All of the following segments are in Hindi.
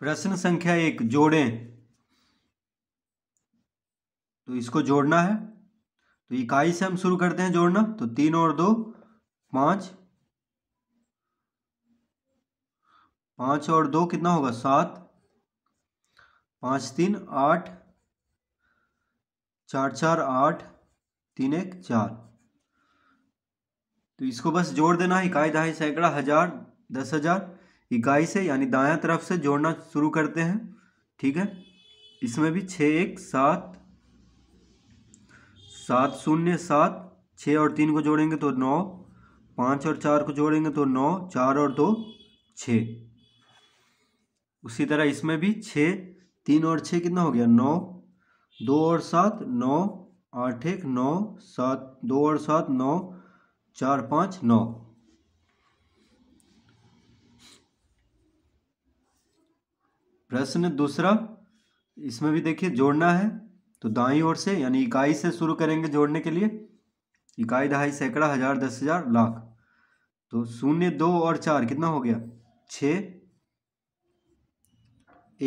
प्रश्न संख्या एक जोड़ें तो इसको जोड़ना है तो इकाई से हम शुरू करते हैं जोड़ना तो तीन और दो पांच पांच और दो कितना होगा सात पांच तीन आठ चार चार आठ तीन एक चार तो इसको बस जोड़ देना है इकाई दहाई सैकड़ा हजार दस हजार इकाई से यानी दायां तरफ से जोड़ना शुरू करते हैं ठीक है इसमें भी छः एक सात सात शून्य सात छः और तीन को जोड़ेंगे तो नौ पाँच और चार को जोड़ेंगे तो नौ चार और दो छ उसी तरह इसमें भी छः तीन और छः कितना हो गया नौ दो और सात नौ आठ एक नौ सात दो और सात नौ चार पाँच नौ प्रश्न दूसरा इसमें भी देखिए जोड़ना है तो दाई ओर से यानी इकाई से शुरू करेंगे जोड़ने के लिए इकाई दहाई सैकड़ा हजार दस हजार लाख तो शून्य दो और चार कितना हो गया छ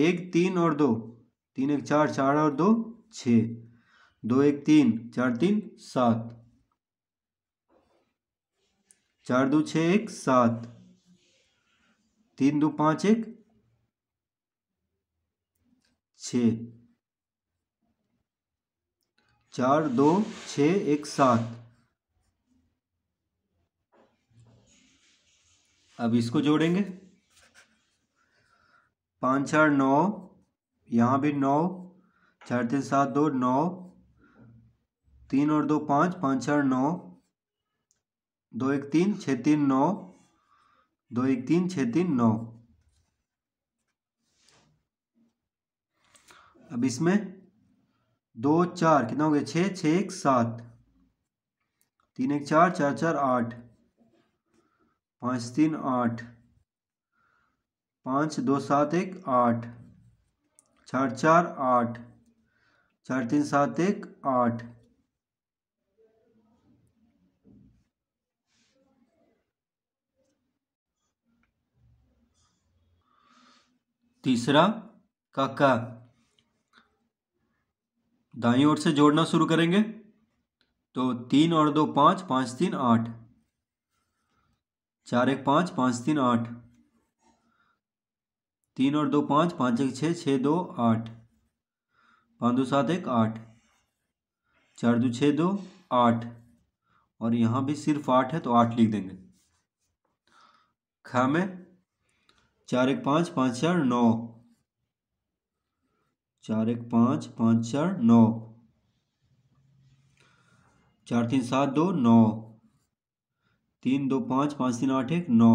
एक तीन और दो तीन एक चार चार और दो छ दो एक तीन चार तीन सात चार दो छ एक सात तीन दो पांच एक छ चार दो छ एक सात अब इसको जोड़ेंगे पाँच चार नौ यहाँ भी नौ चार तीन सात दो नौ तीन और दो पाँच पाँच चार नौ दो एक तीन छ तीन नौ दो एक तीन छ तीन नौ अब इसमें दो चार कितना हो गया छः छः एक सात तीन एक चार चार चार आठ पाँच तीन आठ पाँच दो सात एक आठ चार चार आठ चार तीन सात एक आठ तीसरा काका दाई ओर से जोड़ना शुरू करेंगे तो तीन और दो पाँच पाँच तीन आठ चार एक पाँच पाँच तीन आठ तीन और दो पाँच पाँच एक छः छः दो आठ पाँच दो सात एक आठ चार दो छः दो आठ और यहाँ भी सिर्फ आठ है तो आठ लिख देंगे खा में चार एक पाँच पाँच चार नौ चार एक पाँच पाँच चार नौ चार तीन सात दो नौ तीन दो पाँच पाँच तीन आठ एक नौ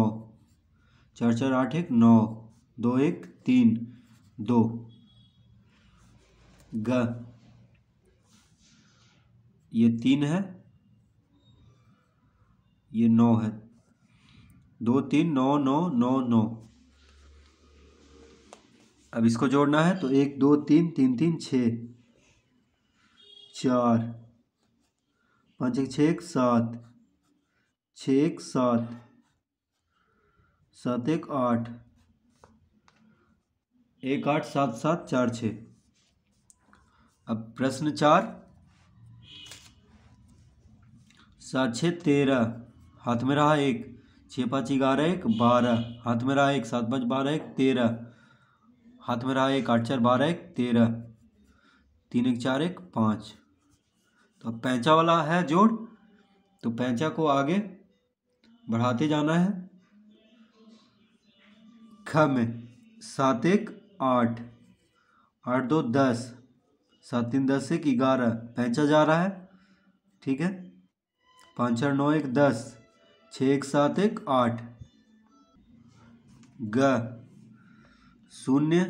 चार चार आठ एक नौ दो एक तीन दो ग ये तीन है ये नौ है दो तीन नौ नौ नौ नौ अब इसको जोड़ना है तो एक दो तीन तीन तीन छ चार पाँच एक छः एक सात छः एक सात सात एक आठ एक आठ सात सात चार छ अब प्रश्न चार सात छः तेरह हाथ में रहा एक छः पाँच ग्यारह एक बारह हाथ में रहा एक सात पाँच बारह एक तेरह हाथ में रहा एक आठ चार बारह एक तेरह तीन एक चार एक पाँच तो अब पैंचा वाला है जोड़ तो पैंचा को आगे बढ़ाते जाना है ख में सात एक आठ आठ दो दस सात तीन दस एक ग्यारह पैंचा जा रहा है ठीक है पाँच चार नौ एक दस छः एक सात एक आठ ग शून्य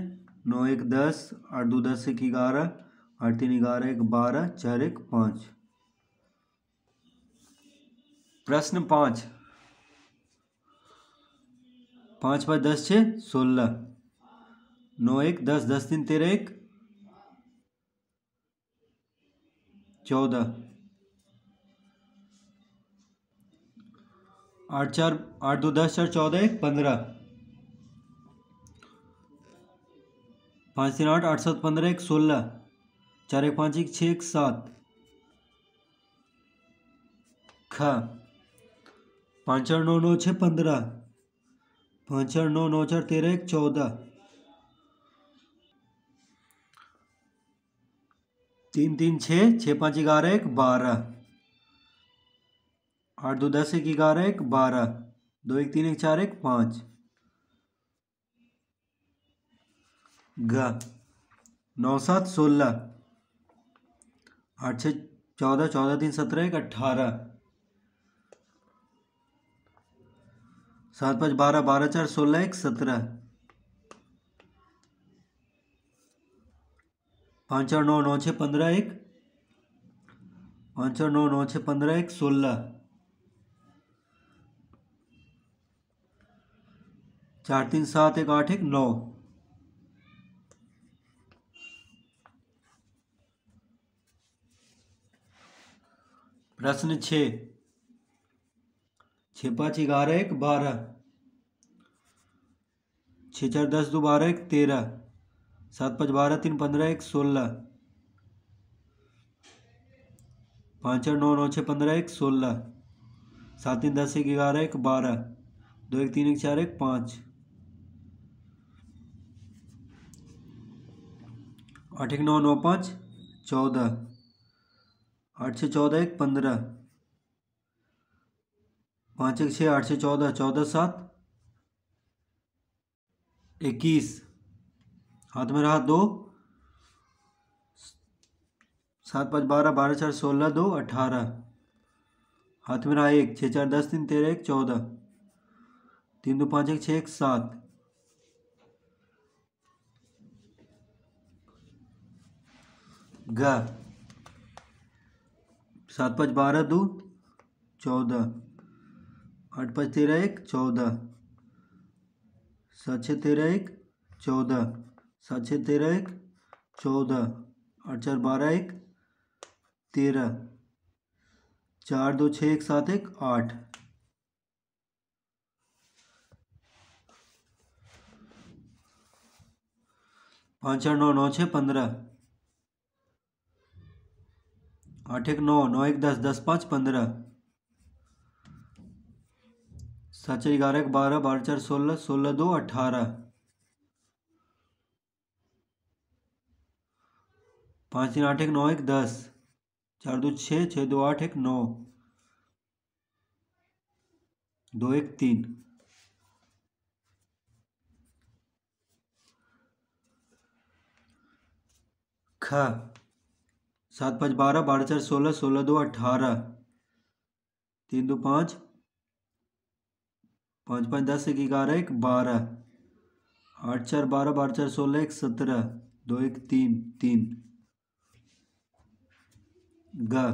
नौ एक दस आठ दो दस एक ग्यारह आठ तीन ग्यारह एक बारह चार एक पाँच प्रश्न पाँच पाँच पाँच दस छः सोलह नौ एक दस दस तीन तेरह एक चौदह आठ चार आठ दो दस चार चौदह एक पंद्रह पाँच तीन आठ आठ सात पंद्रह एक सोलह चार एक पाँच एक छः एक सात ख पाँच चार नौ नौ छः पंद्रह पाँच चार नौ नौ चार तेरह एक चौदह तीन तीन छः छः पाँच ग्यारह एक बारह आठ दो दस एक ग्यारह एक बारह दो एक तीन एक चार एक पाँच ग नौ सात सोलह आठ छः चौदह चौदह तीन सत्रह एक अट्ठारह सात पाँच बारह बारह चार सोलह एक सत्रह पाँच चार नौ नौ छः पंद्रह एक पाँच चार नौ नौ छः पंद्रह एक सोलह चार तीन सात एक आठ एक नौ प्रश्न छ छः पाँच ग्यारह एक बारह छः चार दस दो बारह एक तेरह सात पाँच बारह तीन पंद्रह एक सोलह पाँच चार नौ नौ छः पंद्रह एक सोलह सात तीन दस एक ग्यारह एक बारह दो एक तीन एक चार एक पाँच आठ एक नौ नौ पाँच चौदह आठ से चौदह एक पंद्रह पाँच एक छः आठ से चौदह चौदह सात इक्कीस हाथ में रहा दो सात पाँच बारह बारह चार सोलह दो अठारह हाथ में रहा एक छः चार दस तीन तेरह एक चौदह तीन दो पाँच एक छः एक सात ग सात पाँच बारह दो चौदह आठ पाँच तेरह एक चौदह सात छः तेरह एक चौदह सात छः तेरह एक चौदह आठ चार बारह एक तेरह चार दो छः एक सात एक आठ पाँच चार नौ नौ छः पंद्रह आठ एक नौ नौ एक दस दस पाँच पंद्रह सात चार ग्यारह एक बारह बारह चार सोलह सोलह दो अठारह पाँच तीन आठ एक नौ एक दस चार दो छः छः दो आठ एक नौ दो एक तीन ख सात पाँच बारह बारह चार सोलह सोलह दो अठारह तीन दो पाँच पाँच पाँच दस एक ग्यारह एक बारह आठ चार बारह बारह चार सोलह एक सत्रह दो एक तीन तीन ग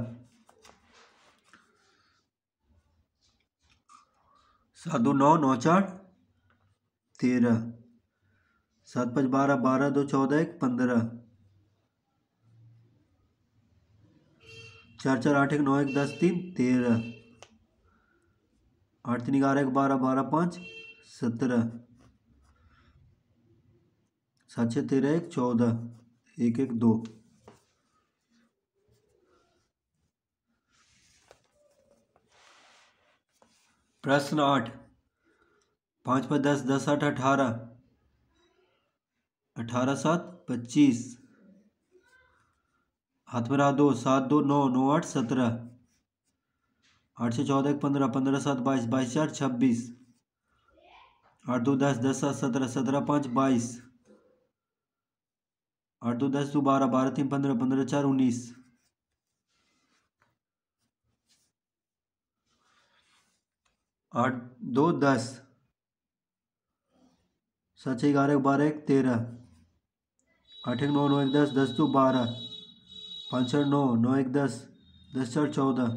सात दो नौ नौ चार तेरह सात पाँच बारह बारह दो चौदह एक पंद्रह चार चार आठ एक नौ एक दस तीन तेरह आठ तीन ग्यारह एक बारह बारह पाँच सत्रह सात छः तेरह एक चौदह एक एक दो प्रश्न आठ पाँच पाँच दस दस आठ अठारह अठारह सात पच्चीस हाथ पर हाथ दो सात दो नौ नौ आठ सत्रह आठ से चौदह एक पंद्रह पंद्रह सात बाईस बाईस चार छब्बीस आठ दो दस दस सात सत्रह सत्रह पाँच बाईस आठ दो दस दो बारह बारह तीन पंद्रह पंद्रह चार उन्नीस आठ दो दस सात छः ग्यारह बारह एक तेरह आठ एक नौ नौ एक दस दस दो बारह पाँच चार नौ नौ एक दस दस चार चौदह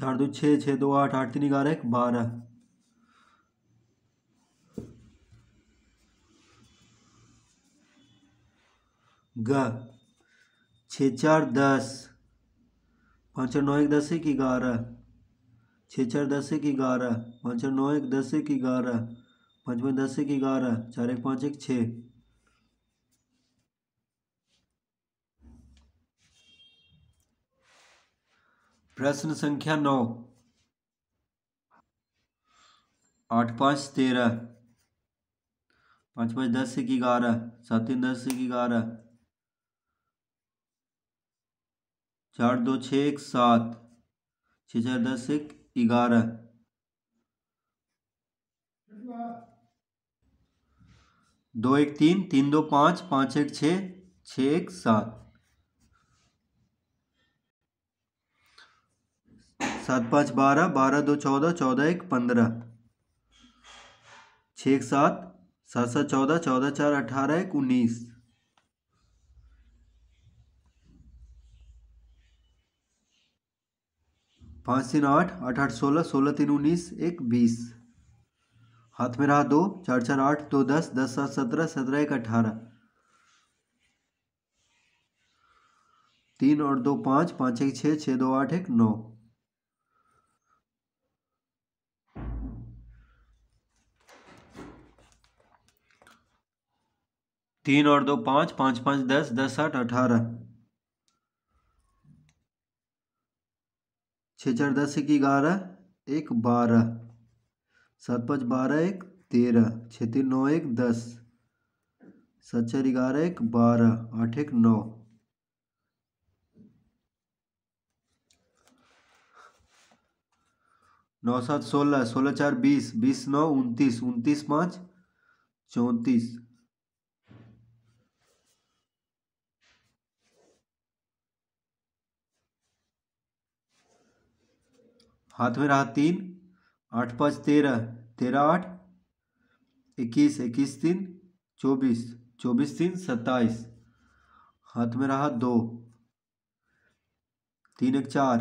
चार दो छः छः दो आठ आठ तीन ग्यारह एक बारह ग छः चार दस पाँच चार नौ एक दस एक ग्यारह छः चार दस एक ग्यारह पाँच चार नौ एक दस एक ग्यारह पाँच पाँच दस एक ग्यारह चार एक पाँच एक छः प्रश्न संख्या नौ आठ पाँच तेरह पाँच पाँच दस एक ग्यारह सात तीन दस एक ग्यारह चार दो छः एक सात छः चार दस एक ग्यारह दो एक तीन तीन दो पाँच पाँच एक छः छः एक सात सात पाँच बारह बारह दो चौदह चौदह एक पंद्रह छः एक सात सात सात चौदह चौदह चार अठारह एक उन्नीस पाँच तीन आठ आठ आठ सोलह सोलह तीन उन्नीस एक बीस हाथ में रहा दो चार चार आठ दो दस दस सात सत्रह सत्रह एक अठारह तीन और दो पाँच पाँच एक छः छः दो आठ एक नौ तीन और दो पांच पांच पांच दस दस आठ अठारह छ चार दस एक ग्यारह एक बारह सात पाँच बारह एक तेरह छ तीन नौ एक दस सात चार ग्यारह एक बारह आठ एक नौ नौ सात सोलह सोलह चार बीस बीस नौ उनतीस उनतीस पाँच चौंतीस हाथ में रहा तीन आठ पाँच तेरह तेरह आठ इक्कीस इक्कीस तीन चौबीस चौबीस तीन सत्ताईस हाथ में रहा दो तीन एक चार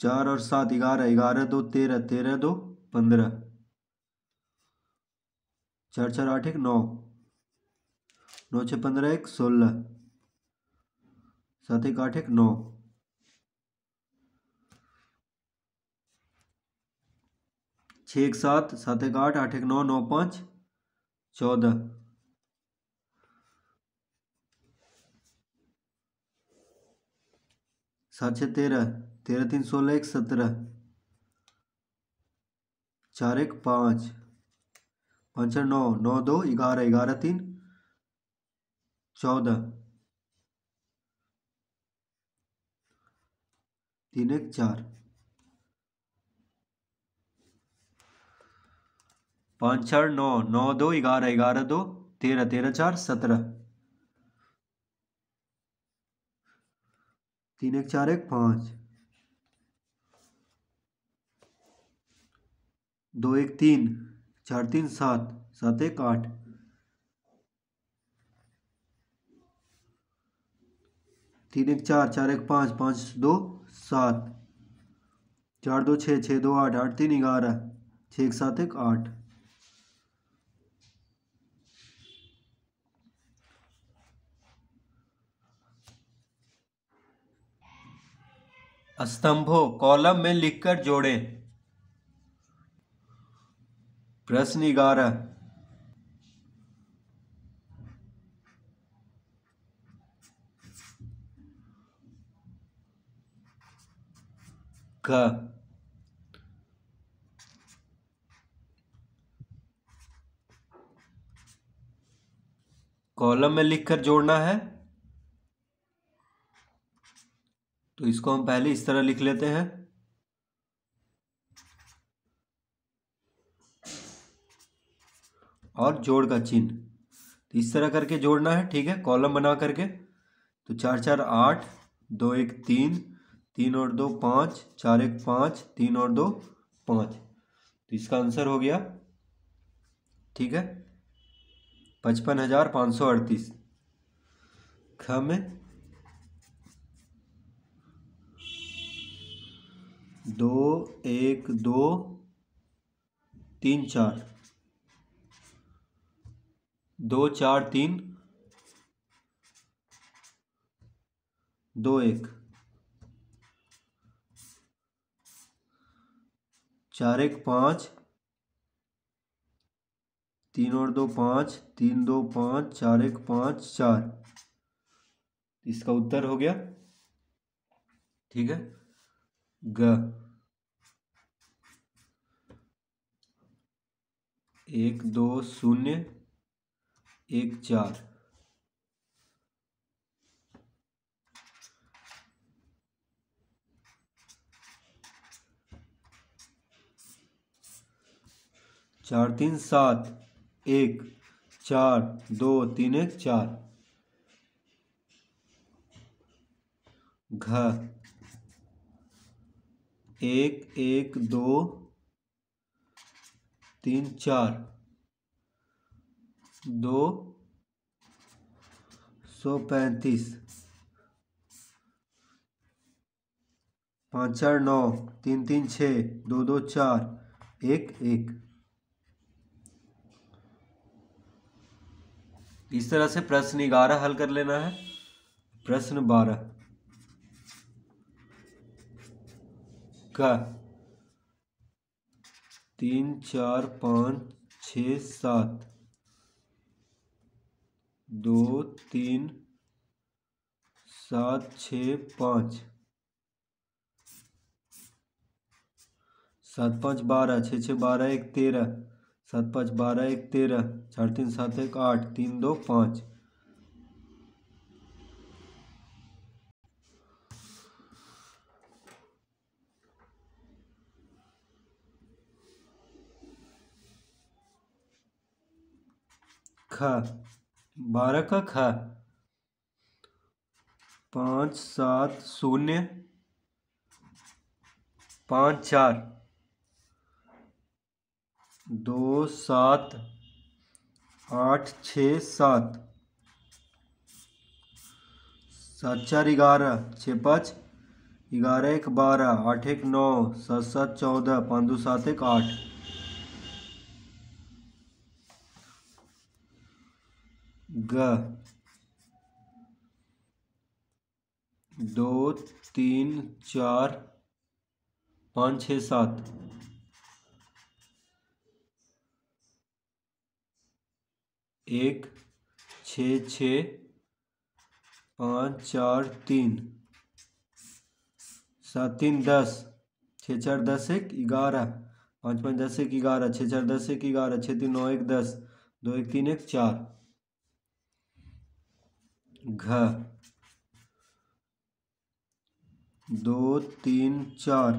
चार और सात ग्यारह ग्यारह दो तेरह तेरह दो पंद्रह चार चार आठ एक नौ नौ छः पंद्रह एक सोलह सात एक आठ एक नौ छः एक सात सात एक आठ आठ एक नौ नौ पाँच चौदह सात छः तेरह तेरह तीन सोलह एक सत्रह चार एक पाँच पाँच छः नौ नौ दो ग्यारह ग्यारह तीन चौदह तीन एक चार पाँच चार नौ नौ दो ग्यारह ग्यारह दो तेरह तेरह चार सत्रह तीन एक चार एक पाँच दो एक तीन चार तीन सात सात एक आठ तीन एक चार चार एक पाँच पाँच दो सात चार दो छः छः दो आठ आठ तीन ग्यारह छः एक सात एक आठ स्तंभों कॉलम में लिखकर जोड़ें प्रश्न ग्यारह का कॉलम में लिखकर जोड़ना है तो इसको हम पहले इस तरह लिख लेते हैं और जोड़ का चिन्ह तो इस तरह करके जोड़ना है ठीक है कॉलम बना करके तो चार चार आठ दो एक तीन तीन और दो पाँच चार एक पाँच तीन और दो पाँच तो इसका आंसर हो गया ठीक है पचपन हजार पाँच सौ अड़तीस ख में दो एक दो तीन चार दो चार तीन दो एक चार एक पाँच तीन और दो पाँच तीन दो पाँच चार एक पाँच चार इसका उत्तर हो गया ठीक है ग एक दो शून्य एक चार चार तीन सात एक चार दो तीन एक चार घ एक एक दो तीन चार दो सौ पैंतीस पाँच चार नौ तीन तीन छः दो दो चार एक एक इस तरह से प्रश्न ग्यारह हल कर लेना है प्रश्न बारह का तीन चार पाँच छ सात दो तीन सात छ पाँच सात पाँच बारह छः छः बारह एक तेरह सात पाँच बारह एक तेरह चार तीन सात एक आठ तीन दो पाँच ख बारह का ख पाँच सात शून्य पाँच चार दो सात आठ छ सात सात चार ग्यारह छः पाँच ग्यारह एक बारह आठ एक नौ सात सात चौदह पाँच दो सात एक आठ ग दो तीन चार पाँच छ सात एक छ छ पाँच चार तीन सात तीन दस छः चार दस एक ग्यारह पाँच पाँच दस एक ग्यारह छः चार दस एक ग्यारह छः तीन नौ एक दस दो एक तीन एक चार घ दो तीन चार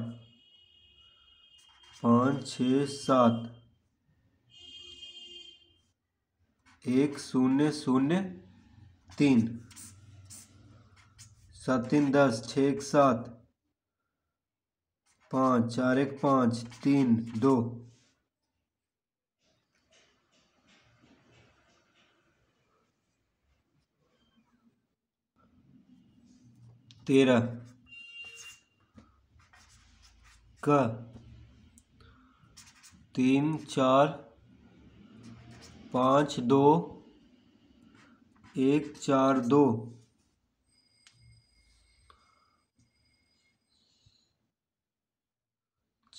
पाँच छ सात एक शून्य शून्य तीन सात तीन दस छ एक सात पाँच चार एक पाँच तीन दो तेरह क तीन चार पाँच दो एक चार दो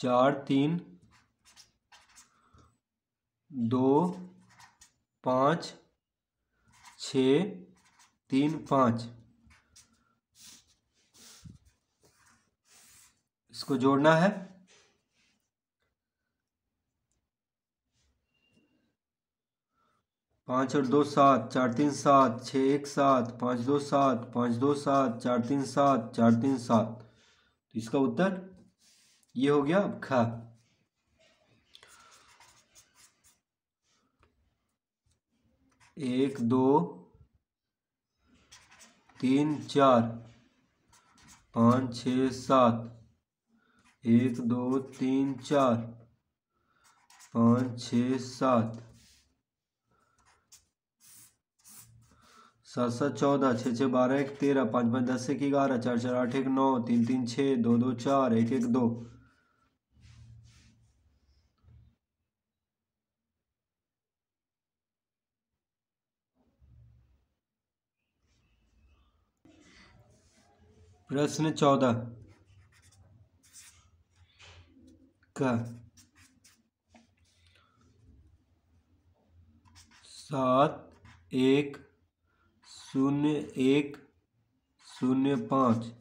चार तीन दो पाँच छ तीन पाँच इसको जोड़ना है पाँच और दो सात चार तीन सात छः एक सात पाँच दो सात पाँच दो सात चार तीन सात चार तीन सात तो इसका उत्तर ये हो गया अब खा एक दो तीन चार पाँच छ सात एक दो तीन चार पाँच छ सात सात सात चौदह छः छः बारह एक तेरह पाँच पाँच दस एक ग्यारह चार चार आठ एक नौ तीन तीन छः दो दो चार एक एक दो प्रश्न चौदह का सात एक शून्य एक शून्य पाँच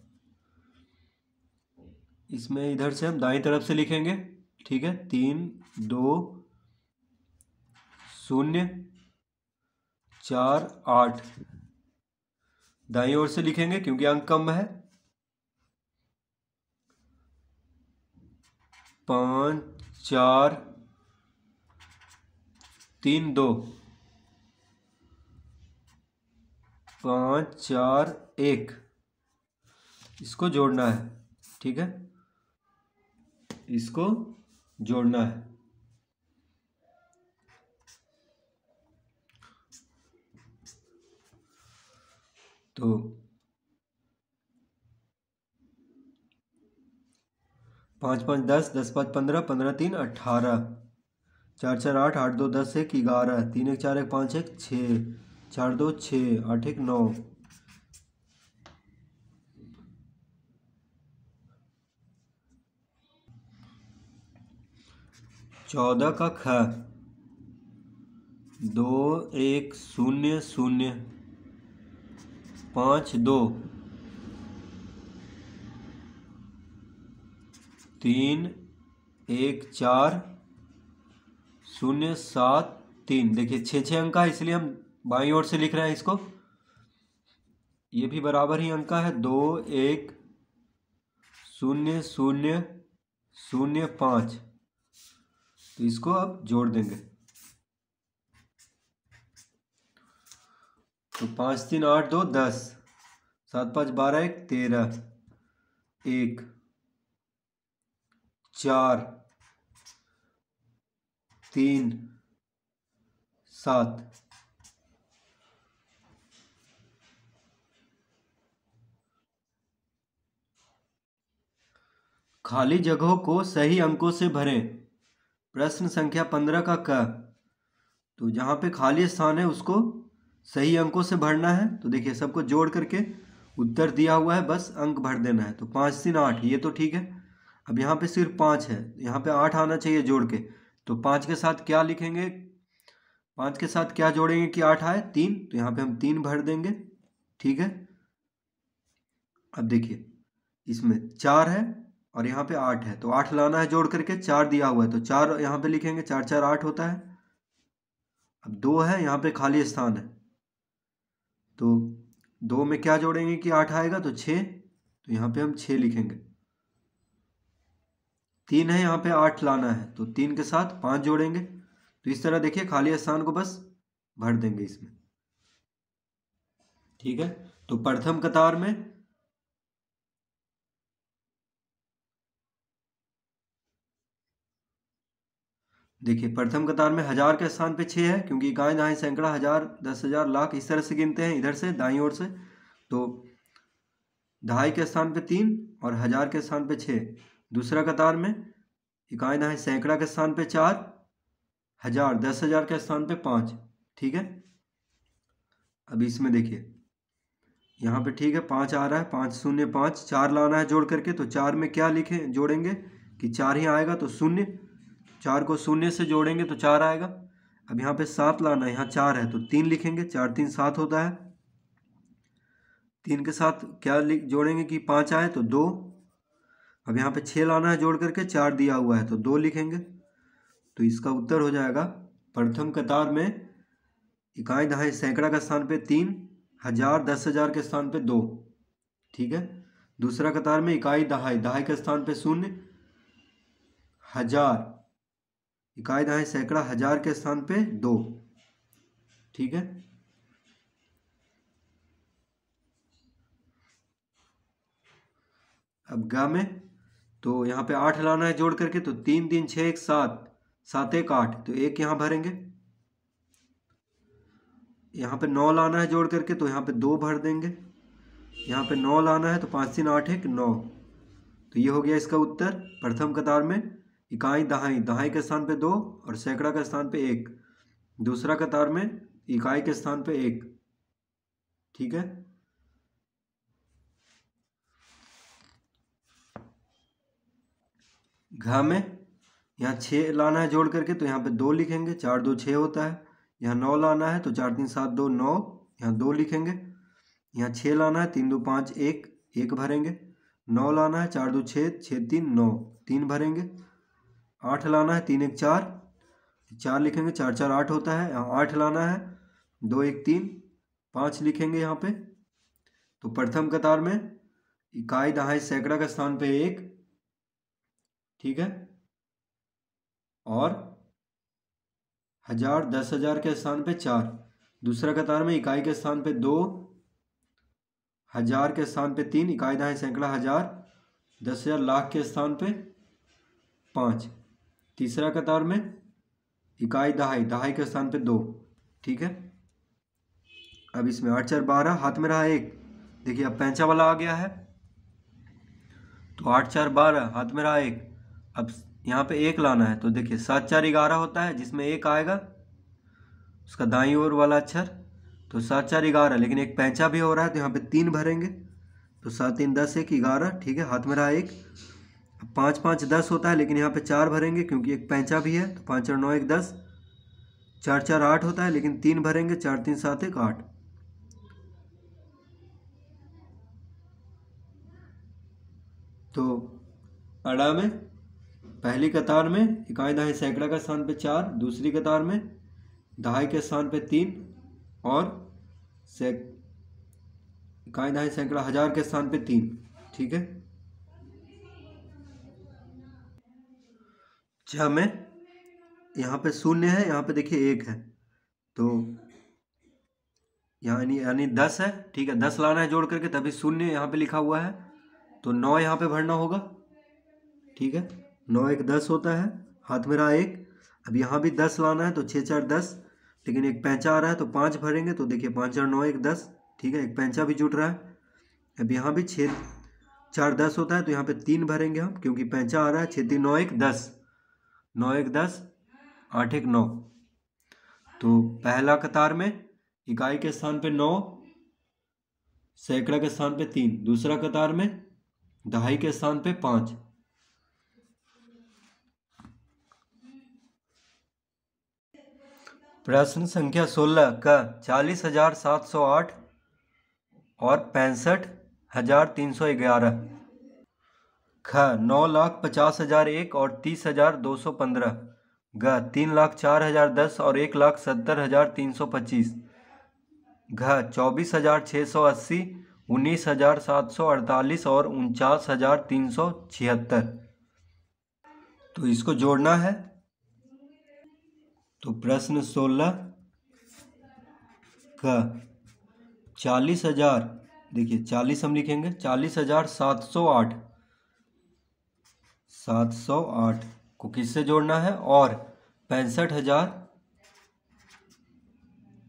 इसमें इधर से हम दाई तरफ से लिखेंगे ठीक है तीन दो शून्य चार आठ दाई ओर से लिखेंगे क्योंकि अंक कम है पाँच चार तीन दो पाँच चार एक इसको जोड़ना है ठीक है इसको जोड़ना है तो पाँच पाँच दस दस पाँच पंद्रह पंद्रह तीन अट्ठारह चार चार आठ आठ दो दस एक ग्यारह तीन एक चार एक पाँच एक छः चार दो छः आठ एक नौ चौदह का ख दो एक शून्य शून्य पाँच दो तीन एक चार शून्य सात तीन देखिए छः छः अंक है इसलिए हम बाई ओर से लिख रहे हैं इसको ये भी बराबर ही अंक है दो एक शून्य शून्य शून्य पाँच तो इसको अब जोड़ देंगे तो पाँच तीन आठ दो दस सात पाँच बारह एक तेरह एक चार तीन सात खाली जगहों को सही अंकों से भरें प्रश्न संख्या पंद्रह का क तो जहां पे खाली स्थान है उसको सही अंकों से भरना है तो देखिए सबको जोड़ करके उत्तर दिया हुआ है बस अंक भर देना है तो पांच तीन आठ ये तो ठीक है अब यहाँ पे सिर्फ पाँच है यहाँ पे आठ आना चाहिए जोड़ के तो पाँच के साथ क्या लिखेंगे पाँच के साथ क्या जोड़ेंगे कि आठ आए तीन तो यहाँ पे हम तीन भर देंगे ठीक है अब देखिए इसमें चार है और यहाँ पे आठ है तो आठ लाना है जोड़ करके चार दिया हुआ है तो चार यहाँ पे लिखेंगे चार चार आठ होता है अब दो है यहाँ पे खाली स्थान है तो दो में क्या जोड़ेंगे कि आठ आएगा तो छः तो यहाँ पे हम छः लिखेंगे तीन है यहाँ पे आठ लाना है तो तीन के साथ पांच जोड़ेंगे तो इस तरह देखिए खाली स्थान को बस भर देंगे इसमें ठीक है तो प्रथम कतार में देखिए प्रथम कतार में हजार के स्थान पे छह है क्योंकि गाय दाएं सैकड़ा हजार दस हजार लाख इस तरह से गिनते हैं इधर से दाई ओर से तो दहाई के स्थान पे तीन और हजार के स्थान पे छह दूसरा कतार में इकाई है सैकड़ा के स्थान पे चार हजार दस हजार के स्थान पे पाँच ठीक है अब इसमें देखिए यहाँ पे ठीक है पाँच आ रहा है पाँच शून्य पाँच चार लाना है जोड़ करके तो चार में क्या लिखे जोड़ेंगे कि चार ही आएगा तो शून्य चार को शून्य से जोड़ेंगे तो चार आएगा अब यहाँ पे सात लाना है यहाँ चार है तो तीन लिखेंगे चार तीन सात होता है तीन के साथ क्या लिख जोड़ेंगे कि पाँच आए तो दो अब यहाँ पे छः लाना है जोड़ करके चार दिया हुआ है तो दो लिखेंगे तो इसका उत्तर हो जाएगा प्रथम कतार में इकाई दहाई सैकड़ा के स्थान पे तीन हजार दस हजार के स्थान पे दो ठीक है दूसरा कतार में इकाई दहाई दहाई के स्थान पे शून्य हजार इकाई दहाई सैकड़ा हजार के स्थान पे दो ठीक है अब गा में तो यहाँ पे आठ लाना है जोड़ करके तो तीन तीन छः एक सात सात एक आठ तो एक यहाँ भरेंगे यहाँ पे नौ लाना है जोड़ करके तो यहाँ पे दो भर देंगे यहाँ पे नौ लाना है तो पाँच तीन आठ एक नौ तो ये हो गया इसका उत्तर प्रथम कतार में इकाई दहाई दहाई के स्थान पर दो और सैकड़ा के स्थान पर एक दूसरा कतार में इकाई के स्थान पर एक ठीक है घ में यहाँ छः लाना है जोड़ करके तो यहाँ पे दो लिखेंगे चार दो छः होता है यहाँ नौ लाना है तो चार तीन सात दो नौ यहाँ दो लिखेंगे यहाँ छः लाना है तीन दो पाँच एक एक भरेंगे नौ लाना है चार दो छः छः तीन नौ तीन भरेंगे आठ लाना है तीन एक चार चार लिखेंगे चार चार आठ होता है यहाँ आठ लाना है दो एक तीन पाँच लिखेंगे यहाँ पे तो प्रथम कतार में इकाई दहाई सैकड़ा के स्थान पे एक ठीक है और हजार दस हजार के स्थान पे चार दूसरा कतार में इकाई के स्थान पे दो हजार के स्थान पे तीन इकाई दहाई सैकड़ा हजार दस हजार लाख के स्थान पे पांच तीसरा कतार में इकाई दहाई दहाई के स्थान पे दो ठीक है अब इसमें आठ चार बारह हाथ में रहा एक देखिए अब पैंचा वाला आ गया है तो आठ चार बारह हाथ में रहा एक अब यहाँ पे एक लाना है तो देखिए सात चार ग्यारह होता है जिसमें एक आएगा उसका दाई ओर वाला अक्षर तो सात चार ग्यारह लेकिन एक पैंचा भी हो रहा है तो यहाँ पे तीन भरेंगे तो सात तीन दस एक ग्यारह ठीक है हाथ में रहा एक पाँच पाँच दस होता है लेकिन यहाँ पे चार भरेंगे क्योंकि एक पैंचा भी है तो पाँच चार नौ एक दस चार चार आठ होता है लेकिन तीन भरेंगे चार तीन सात एक आठ तो अड़ा में पहली कतार में इकाई दहाई सैकड़ा के स्थान पर चार दूसरी कतार में दहाई के स्थान पर तीन और इकाई दहाई सैकड़ा हजार के स्थान पर तीन ठीक है छह हाँ, में यहाँ पे शून्य है यहाँ पे देखिए एक है तो यानी यानी दस है ठीक है दस लाना है जोड़ करके तभी शून्य यहाँ पे लिखा हुआ है तो नौ यहाँ पे भरना होगा ठीक है नौ एक दस होता है हाथ में रहा एक अब यहाँ भी दस लाना है तो छः चार दस लेकिन एक पैंचा आ रहा है तो पाँच भरेंगे तो देखिए पाँच चार नौ एक दस ठीक है एक पैंचा भी जुट रहा है अब यहाँ भी छः चार दस होता है तो यहाँ पे तीन भरेंगे हम क्योंकि पैंचा आ रहा है छः तीन नौ एक दस नौ एक दस आठ एक नौ तो पहला कतार में इकाई के स्थान पर नौ सैकड़ा के स्थान पर तीन दूसरा कतार में दहाई के स्थान पर पाँच प्रश्न संख्या सोलह का चालीस हजार सात सौ आठ और पैंसठ हजार तीन सौ ग्यारह ख नौ लाख पचास हजार एक और तीस हजार दो सौ पंद्रह ग तीन लाख चार हजार दस और एक लाख सत्तर हजार तीन सौ पच्चीस घ चौबीस हजार छः सौ अस्सी उन्नीस हजार सात सौ अड़तालीस और उनचास हजार तीन सौ छिहत्तर तो इसको जोड़ना है तो प्रश्न सोलह का चालीस हजार देखिए चालीस हम लिखेंगे चालीस हजार सात सौ आठ सात सौ आठ को किससे जोड़ना है और पैंसठ हजार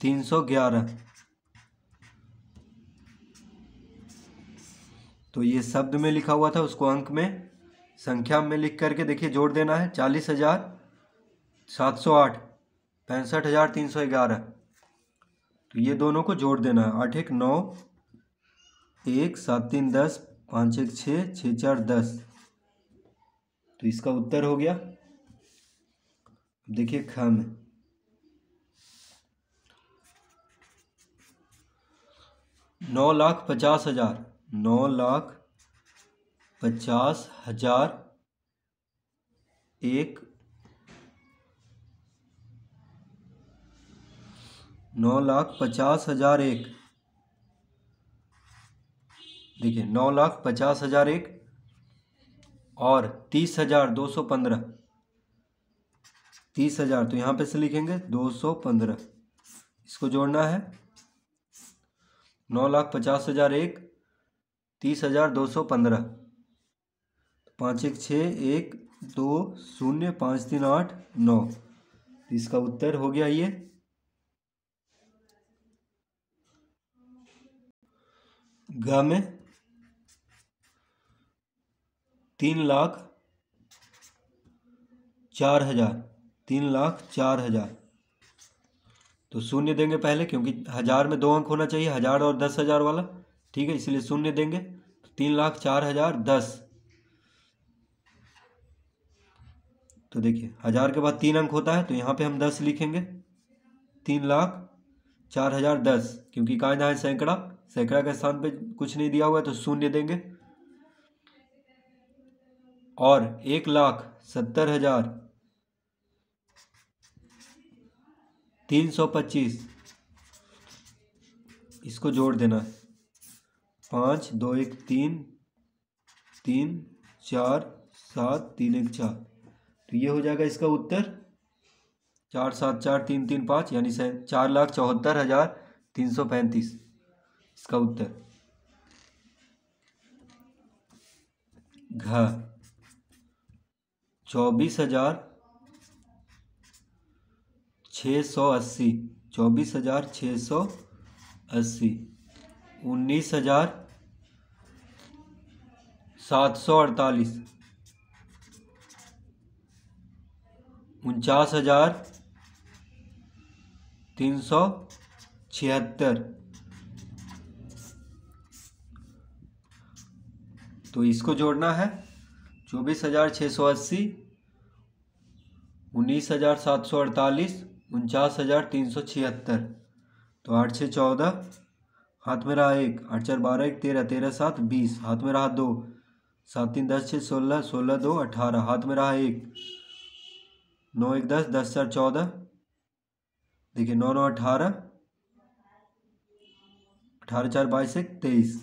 तीन सौ ग्यारह तो ये शब्द में लिखा हुआ था उसको अंक में संख्या में लिख करके देखिए जोड़ देना है चालीस हजार सात सौ आठ पैंसठ हज़ार तीन सौ ग्यारह तो ये दोनों को जोड़ देना है आठ एक नौ एक सात तीन दस पाँच एक छः छः चार दस तो इसका उत्तर हो गया देखिए ख में नौ लाख पचास हजार नौ लाख पचास हजार एक नौ लाख पचास हजार एक देखिए नौ लाख पचास हजार एक और तीस हजार दो सौ पंद्रह तीस हजार तो यहां पे से लिखेंगे दो सौ पंद्रह इसको जोड़ना है नौ लाख पचास हजार एक तीस हजार दो सौ पंद्रह पाँच एक छः एक दो शून्य पाँच तीन आठ नौ तो इसका उत्तर हो गया ये ग में तीन लाख चार हजार तीन लाख चार हजार तो शून्य देंगे पहले क्योंकि हजार में दो अंक होना चाहिए हजार और दस हजार वाला ठीक है इसलिए शून्य देंगे तो तीन लाख चार हजार दस तो देखिए हजार के बाद तीन अंक होता है तो यहां पे हम दस लिखेंगे तीन लाख चार हजार दस क्योंकि कायदा है सैकड़ा सैकड़ा के स्थान पे कुछ नहीं दिया हुआ है तो शून्य देंगे और एक लाख सत्तर हजार तीन सौ पच्चीस इसको जोड़ देना है पाँच दो एक तीन तीन चार सात तीन एक चार तो ये हो जाएगा इसका उत्तर चार सात चार तीन तीन पाँच यानी चार लाख चौहत्तर हज़ार तीन सौ पैंतीस इसका उत्तर घ चौबीस हजार छ सौ अस्सी चौबीस हजार छः सौ अस्सी उन्नीस हजार सात सौ अड़तालीस उनचास हजार तीन सौ छिहत्तर तो इसको जोड़ना है चौबीस हज़ार छः सौ अस्सी उन्नीस हज़ार सात सौ अड़तालीस उनचास हज़ार तीन सौ छिहत्तर तो आठ छः चौदह हाथ में रहा एक आठ चार बारह एक तेरह तेरह सात बीस हाथ में रहा दो सात तीन दस छः सोलह सोलह दो अठारह हाथ में रहा एक नौ एक दस दस चार चौदह देखिए नौ नौ अठारह अठारह चार बाईस एक तेईस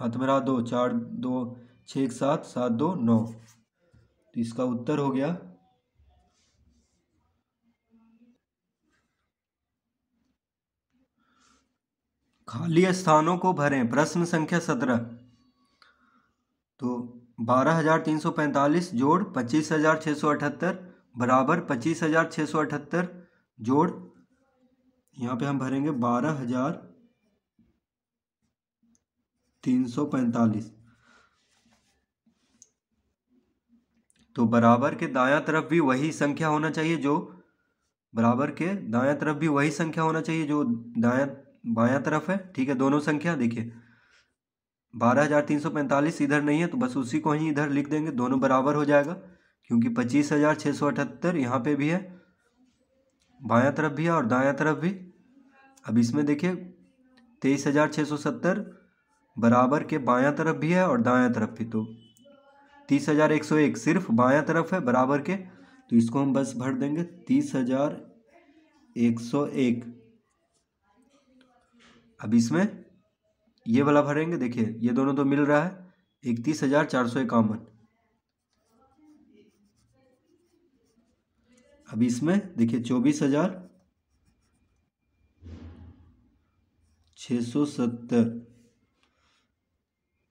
हाथ में रहा दो चार दो छः एक सात सात दो नौ तो इसका उत्तर हो गया खाली स्थानों को भरें प्रश्न संख्या सत्रह तो बारह हजार तीन सौ पैंतालीस जोड़ पच्चीस हजार छः सौ अठहत्तर बराबर पच्चीस हजार छः सौ अठहत्तर जोड़ यहाँ पे हम भरेंगे बारह हजार तीन सौ पैंतालीस तो बराबर के दायां तरफ भी वही संख्या होना चाहिए जो बराबर के दायां तरफ भी वही संख्या होना चाहिए जो दायां बायां तरफ है ठीक है दोनों संख्या देखिए बारह हज़ार तीन सौ पैंतालीस इधर नहीं है तो बस उसी को ही इधर लिख देंगे दोनों बराबर हो जाएगा क्योंकि पच्चीस हज़ार छः सौ अठहत्तर यहाँ पर भी है बायां तरफ भी है और दायां तरफ भी अब इसमें देखिए तेईस हज़ार छः सौ सत्तर बराबर के बायां तरफ भी है और दायां तरफ भी तो तीस हज़ार एक सौ एक सिर्फ बायां तरफ है बराबर के तो इसको हम बस भर देंगे तीस हज़ार एक सौ एक अब इसमें ये वाला भरेंगे देखिए ये दोनों तो मिल रहा है इकतीस हज़ार चार सौ इक्यावन अब इसमें देखिए चौबीस हज़ार छ सौ सत्तर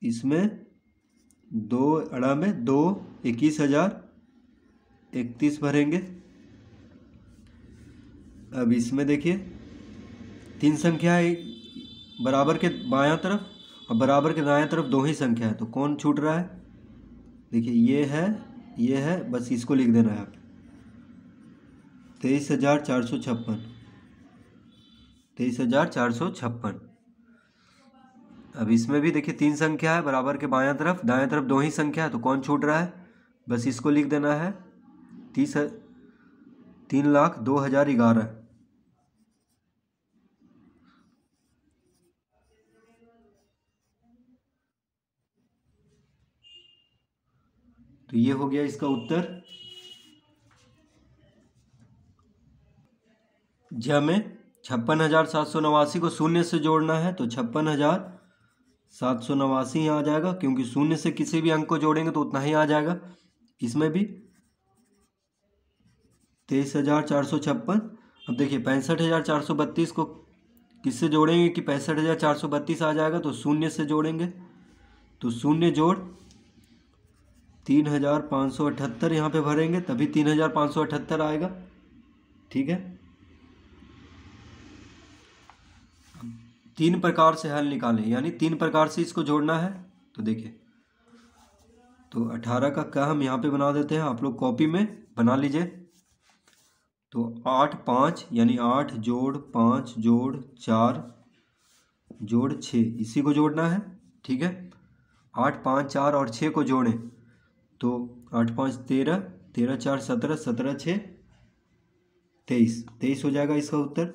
इसमें दो अड़ा में दो इक्कीस हजार इकतीस भरेंगे अब इसमें देखिए तीन संख्या है बराबर के बायां तरफ और बराबर के दायां तरफ दो ही संख्या है तो कौन छूट रहा है देखिए ये है ये है बस इसको लिख देना है आप तेईस हजार चार सौ छप्पन तेईस हजार चार सौ छप्पन अब इसमें भी देखिए तीन संख्या है बराबर के बायां तरफ दायां तरफ दो ही संख्या है तो कौन छूट रहा है बस इसको लिख देना है तीस तीन लाख दो हज़ार ग्यारह तो ये हो गया इसका उत्तर ज हाँ, छप्पन हजार सात सौ नवासी को शून्य से जोड़ना है तो छप्पन हजार सात सौ नवासी आ जाएगा क्योंकि शून्य से किसी भी अंक को जोड़ेंगे तो उतना ही आ जाएगा इसमें भी तेईस हज़ार चार सौ छप्पन अब देखिए पैंसठ हज़ार चार सौ बत्तीस को किससे जोड़ेंगे कि पैंसठ हज़ार चार सौ बत्तीस आ जाएगा तो शून्य से जोड़ेंगे तो शून्य जोड़ तीन हज़ार पाँच सौ अठहत्तर यहाँ पर भरेंगे तभी तीन हज़ार पाँच सौ अठहत्तर आएगा ठीक है तीन प्रकार से हल निकालें यानी तीन प्रकार से इसको जोड़ना है तो देखिए तो अठारह का क्या हम यहाँ पे बना देते हैं आप लोग कॉपी में बना लीजिए तो आठ पाँच यानी आठ जोड़ पाँच जोड़ चार जोड़ छः इसी को जोड़ना है ठीक है आठ पाँच चार और छः को जोड़ें तो आठ पाँच तेरह तेरह चार सत्रह सत्रह छः तेईस तेईस हो जाएगा इसका उत्तर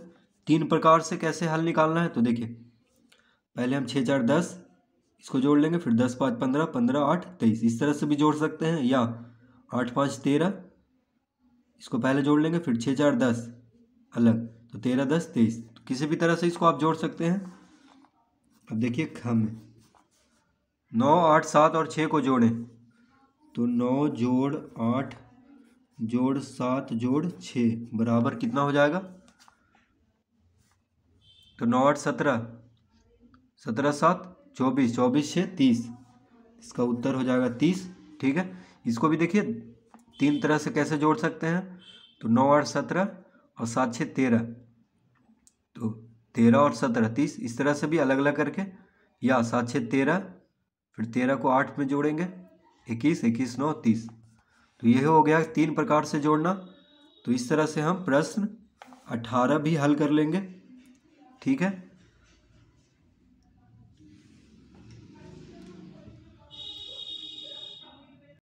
तीन प्रकार से कैसे हल निकालना है तो देखिए पहले हम छः चार दस इसको जोड़ लेंगे फिर दस पाँच पंद्रह पंद्रह आठ तेईस इस तरह से भी जोड़ सकते हैं या आठ पाँच तेरह इसको पहले जोड़ लेंगे फिर छः चार दस अलग तो तेरह दस तेईस तो किसी भी तरह से इसको आप जोड़ सकते हैं अब देखिए हम नौ आठ सात और छः को जोड़ें तो नौ जोड़ आठ जोड़ सात जोड़ छः बराबर कितना हो जाएगा तो नौ आठ सत्रह सत्रह सात चौबीस चौबीस छः तीस इसका उत्तर हो जाएगा तीस ठीक है इसको भी देखिए तीन तरह से कैसे जोड़ सकते हैं तो नौ आठ सत्रह और सात छः तेरह तो तेरह और सत्रह तीस इस तरह से भी अलग अलग करके या सात छः तेरह फिर तेरह को आठ में जोड़ेंगे इक्कीस इक्कीस नौ तीस तो यह हो गया तीन प्रकार से जोड़ना तो इस तरह से हम प्रश्न अठारह भी हल कर लेंगे ठीक है